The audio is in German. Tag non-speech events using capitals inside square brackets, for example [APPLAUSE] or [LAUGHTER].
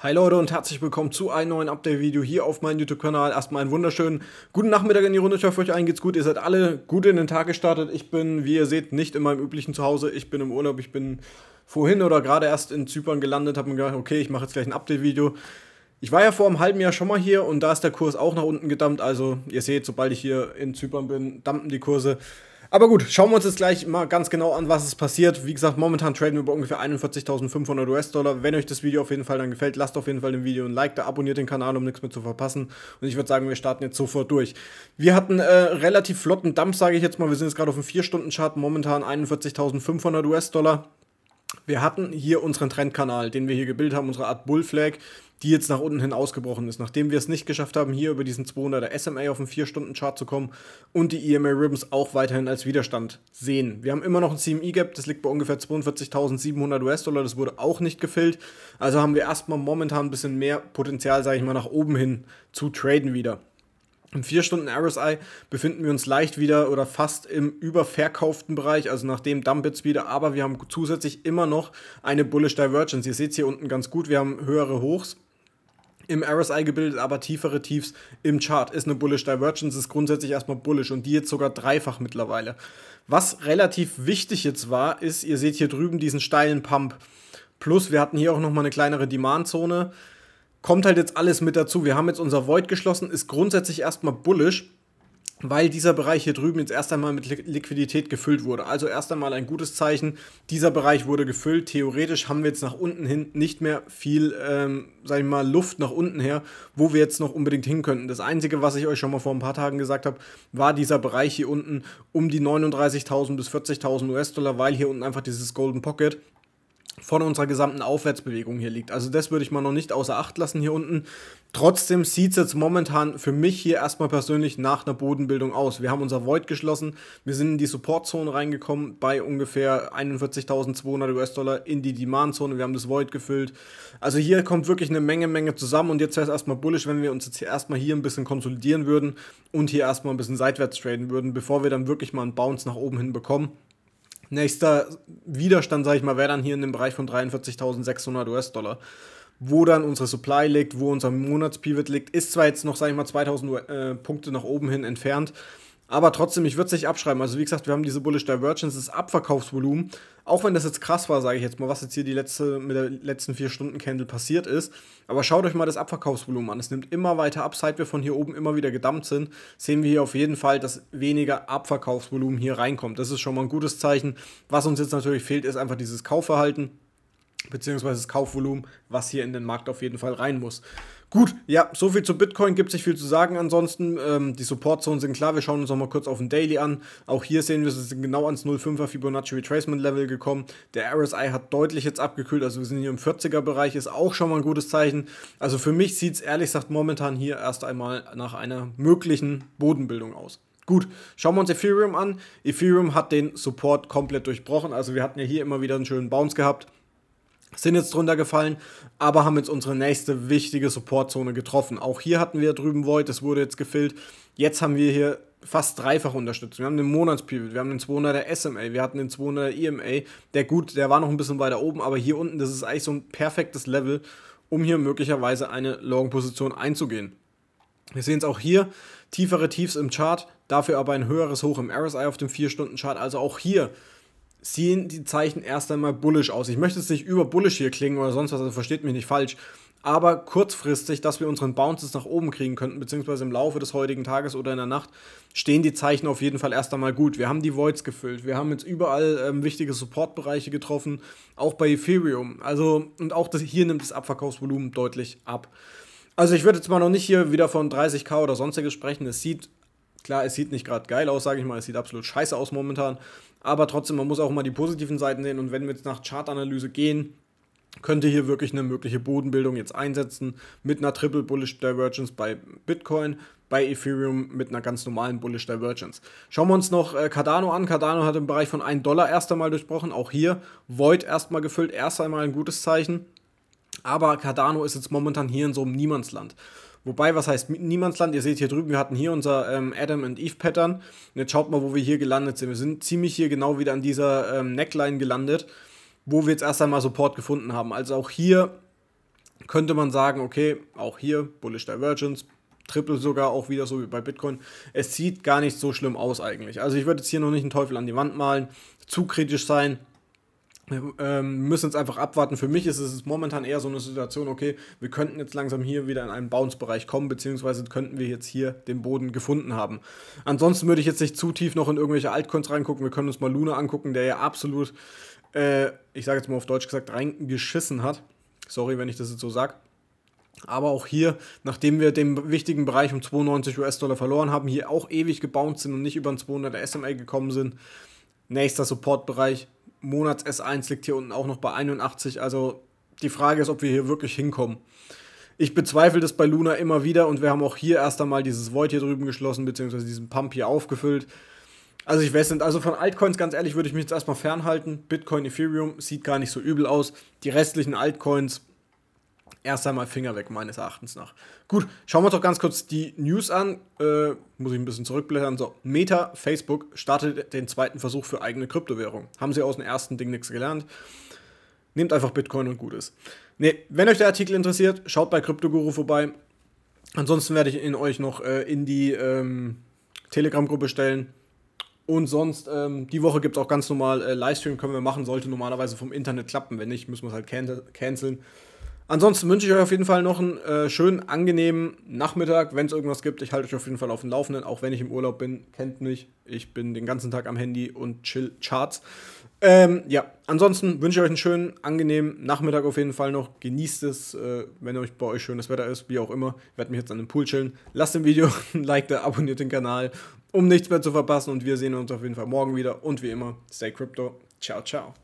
Hi Leute und herzlich willkommen zu einem neuen Update-Video hier auf meinem YouTube-Kanal. Erstmal einen wunderschönen guten Nachmittag in die Runde. Ich hoffe, euch allen geht's gut. Ihr seid alle gut in den Tag gestartet. Ich bin, wie ihr seht, nicht in meinem üblichen Zuhause. Ich bin im Urlaub. Ich bin vorhin oder gerade erst in Zypern gelandet. Hab mir gedacht, okay, ich mache jetzt gleich ein Update-Video. Ich war ja vor einem halben Jahr schon mal hier und da ist der Kurs auch nach unten gedammt. Also ihr seht, sobald ich hier in Zypern bin, dampen die Kurse. Aber gut, schauen wir uns jetzt gleich mal ganz genau an, was ist passiert. Wie gesagt, momentan traden wir bei ungefähr 41.500 US-Dollar. Wenn euch das Video auf jeden Fall dann gefällt, lasst auf jeden Fall dem Video ein Like da, abonniert den Kanal, um nichts mehr zu verpassen. Und ich würde sagen, wir starten jetzt sofort durch. Wir hatten äh, relativ flotten Dump, sage ich jetzt mal. Wir sind jetzt gerade auf dem 4-Stunden-Chart, momentan 41.500 US-Dollar. Wir hatten hier unseren Trendkanal, den wir hier gebildet haben, unsere Art Bull Flag die jetzt nach unten hin ausgebrochen ist. Nachdem wir es nicht geschafft haben, hier über diesen 200er SMA auf den 4-Stunden-Chart zu kommen und die EMA Ribbons auch weiterhin als Widerstand sehen. Wir haben immer noch ein CME-Gap, das liegt bei ungefähr 42.700 US-Dollar, das wurde auch nicht gefüllt. Also haben wir erstmal momentan ein bisschen mehr Potenzial, sage ich mal, nach oben hin zu traden wieder. Im 4-Stunden-RSI befinden wir uns leicht wieder oder fast im überverkauften Bereich, also nach dem Dumpits wieder, aber wir haben zusätzlich immer noch eine Bullish Divergence. Ihr seht es hier unten ganz gut, wir haben höhere Hochs im RSI gebildet, aber tiefere Tiefs im Chart. Ist eine Bullish Divergence, ist grundsätzlich erstmal Bullish und die jetzt sogar dreifach mittlerweile. Was relativ wichtig jetzt war, ist, ihr seht hier drüben diesen steilen Pump. Plus, wir hatten hier auch nochmal eine kleinere Demandzone. Kommt halt jetzt alles mit dazu. Wir haben jetzt unser Void geschlossen, ist grundsätzlich erstmal bullish, weil dieser Bereich hier drüben jetzt erst einmal mit Liquidität gefüllt wurde. Also erst einmal ein gutes Zeichen, dieser Bereich wurde gefüllt. Theoretisch haben wir jetzt nach unten hin nicht mehr viel, ähm, sag ich mal, Luft nach unten her, wo wir jetzt noch unbedingt hin könnten. Das Einzige, was ich euch schon mal vor ein paar Tagen gesagt habe, war dieser Bereich hier unten um die 39.000 bis 40.000 US-Dollar, weil hier unten einfach dieses Golden Pocket von unserer gesamten Aufwärtsbewegung hier liegt. Also das würde ich mal noch nicht außer Acht lassen hier unten. Trotzdem sieht es jetzt momentan für mich hier erstmal persönlich nach einer Bodenbildung aus. Wir haben unser Void geschlossen, wir sind in die Supportzone reingekommen bei ungefähr 41.200 US-Dollar in die Demandzone, wir haben das Void gefüllt. Also hier kommt wirklich eine Menge, Menge zusammen und jetzt wäre es erstmal bullish, wenn wir uns jetzt hier erstmal hier ein bisschen konsolidieren würden und hier erstmal ein bisschen seitwärts traden würden, bevor wir dann wirklich mal einen Bounce nach oben hin bekommen. Nächster Widerstand, sage ich mal, wäre dann hier in dem Bereich von 43.600 US-Dollar. Wo dann unsere Supply liegt, wo unser Monatspivot liegt, ist zwar jetzt noch, sage ich mal, 2000 äh, Punkte nach oben hin entfernt, aber trotzdem, ich würde es nicht abschreiben. Also, wie gesagt, wir haben diese Bullish Divergence, das Abverkaufsvolumen. Auch wenn das jetzt krass war, sage ich jetzt mal, was jetzt hier die letzte, mit der letzten 4-Stunden-Candle passiert ist. Aber schaut euch mal das Abverkaufsvolumen an. Es nimmt immer weiter ab. Seit wir von hier oben immer wieder gedammt sind, sehen wir hier auf jeden Fall, dass weniger Abverkaufsvolumen hier reinkommt. Das ist schon mal ein gutes Zeichen. Was uns jetzt natürlich fehlt, ist einfach dieses Kaufverhalten beziehungsweise das Kaufvolumen, was hier in den Markt auf jeden Fall rein muss. Gut, ja, so viel zu Bitcoin gibt sich viel zu sagen. Ansonsten, ähm, die Support Supportzonen sind klar. Wir schauen uns nochmal kurz auf den Daily an. Auch hier sehen wir, es sind genau ans 0,5er Fibonacci Retracement Level gekommen. Der RSI hat deutlich jetzt abgekühlt. Also, wir sind hier im 40er Bereich, ist auch schon mal ein gutes Zeichen. Also, für mich sieht es ehrlich gesagt momentan hier erst einmal nach einer möglichen Bodenbildung aus. Gut, schauen wir uns Ethereum an. Ethereum hat den Support komplett durchbrochen. Also wir hatten ja hier immer wieder einen schönen Bounce gehabt sind jetzt drunter gefallen, aber haben jetzt unsere nächste wichtige Supportzone getroffen. Auch hier hatten wir drüben Void, das wurde jetzt gefüllt. Jetzt haben wir hier fast dreifach unterstützt. Wir haben den Monatspivot, wir haben den 200er SMA, wir hatten den 200er EMA. Der gut, der war noch ein bisschen weiter oben, aber hier unten, das ist eigentlich so ein perfektes Level, um hier möglicherweise eine Long-Position einzugehen. Wir sehen es auch hier, tiefere Tiefs im Chart, dafür aber ein höheres Hoch im RSI auf dem 4-Stunden-Chart. Also auch hier sehen die Zeichen erst einmal bullisch aus. Ich möchte jetzt nicht über bullisch hier klingen oder sonst was, also versteht mich nicht falsch. Aber kurzfristig, dass wir unseren Bounces nach oben kriegen könnten, beziehungsweise im Laufe des heutigen Tages oder in der Nacht, stehen die Zeichen auf jeden Fall erst einmal gut. Wir haben die Voids gefüllt, wir haben jetzt überall ähm, wichtige Supportbereiche getroffen, auch bei Ethereum. Also, und auch das, hier nimmt das Abverkaufsvolumen deutlich ab. Also ich würde jetzt mal noch nicht hier wieder von 30k oder sonstiges sprechen. Es sieht Klar, es sieht nicht gerade geil aus, sage ich mal, es sieht absolut scheiße aus momentan. Aber trotzdem, man muss auch mal die positiven Seiten sehen. Und wenn wir jetzt nach Chartanalyse gehen, könnte hier wirklich eine mögliche Bodenbildung jetzt einsetzen mit einer Triple Bullish Divergence bei Bitcoin, bei Ethereum mit einer ganz normalen Bullish Divergence. Schauen wir uns noch äh, Cardano an. Cardano hat im Bereich von 1 Dollar erst einmal durchbrochen, auch hier Void erstmal gefüllt, erst einmal ein gutes Zeichen. Aber Cardano ist jetzt momentan hier in so einem Niemandsland. Wobei, was heißt Niemandsland? Ihr seht hier drüben, wir hatten hier unser ähm, Adam and Eve Pattern. Und jetzt schaut mal, wo wir hier gelandet sind. Wir sind ziemlich hier genau wieder an dieser ähm, Neckline gelandet, wo wir jetzt erst einmal Support gefunden haben. Also auch hier könnte man sagen, okay, auch hier Bullish Divergence, Triple sogar auch wieder so wie bei Bitcoin. Es sieht gar nicht so schlimm aus eigentlich. Also ich würde jetzt hier noch nicht einen Teufel an die Wand malen, zu kritisch sein ähm, müssen jetzt einfach abwarten. Für mich ist es momentan eher so eine Situation, okay, wir könnten jetzt langsam hier wieder in einen Bounce-Bereich kommen, beziehungsweise könnten wir jetzt hier den Boden gefunden haben. Ansonsten würde ich jetzt nicht zu tief noch in irgendwelche Altcoins reingucken. Wir können uns mal Luna angucken, der ja absolut, äh, ich sage jetzt mal auf Deutsch gesagt, reingeschissen hat. Sorry, wenn ich das jetzt so sage. Aber auch hier, nachdem wir den wichtigen Bereich um 92 US-Dollar verloren haben, hier auch ewig gebounced sind und nicht über den 200er SMA gekommen sind, nächster Support-Bereich Monats S1 liegt hier unten auch noch bei 81. Also die Frage ist, ob wir hier wirklich hinkommen. Ich bezweifle das bei Luna immer wieder und wir haben auch hier erst einmal dieses Void hier drüben geschlossen, beziehungsweise diesen Pump hier aufgefüllt. Also ich weiß nicht, also von Altcoins ganz ehrlich würde ich mich jetzt erstmal fernhalten. Bitcoin, Ethereum sieht gar nicht so übel aus. Die restlichen Altcoins erst einmal Finger weg, meines Erachtens nach. Gut, schauen wir uns doch ganz kurz die News an. Äh, muss ich ein bisschen zurückblättern. So, Meta, Facebook startet den zweiten Versuch für eigene Kryptowährung. Haben sie aus dem ersten Ding nichts gelernt. Nehmt einfach Bitcoin und gut ist. Ne, wenn euch der Artikel interessiert, schaut bei CryptoGuru vorbei. Ansonsten werde ich ihn euch noch äh, in die ähm, Telegram-Gruppe stellen. Und sonst, ähm, die Woche gibt es auch ganz normal äh, Livestream, können wir machen, sollte normalerweise vom Internet klappen. Wenn nicht, müssen wir es halt can canceln. Ansonsten wünsche ich euch auf jeden Fall noch einen äh, schönen, angenehmen Nachmittag. Wenn es irgendwas gibt, ich halte euch auf jeden Fall auf dem Laufenden, auch wenn ich im Urlaub bin. Kennt mich, ich bin den ganzen Tag am Handy und chill Charts. Ähm, ja, ansonsten wünsche ich euch einen schönen, angenehmen Nachmittag auf jeden Fall noch. Genießt es, äh, wenn euch bei euch schönes Wetter ist, wie auch immer. Ich werde mich jetzt an den Pool chillen. Lasst dem Video [LAUGHS] ein Like da, abonniert den Kanal, um nichts mehr zu verpassen. Und wir sehen uns auf jeden Fall morgen wieder. Und wie immer, stay crypto. Ciao, ciao.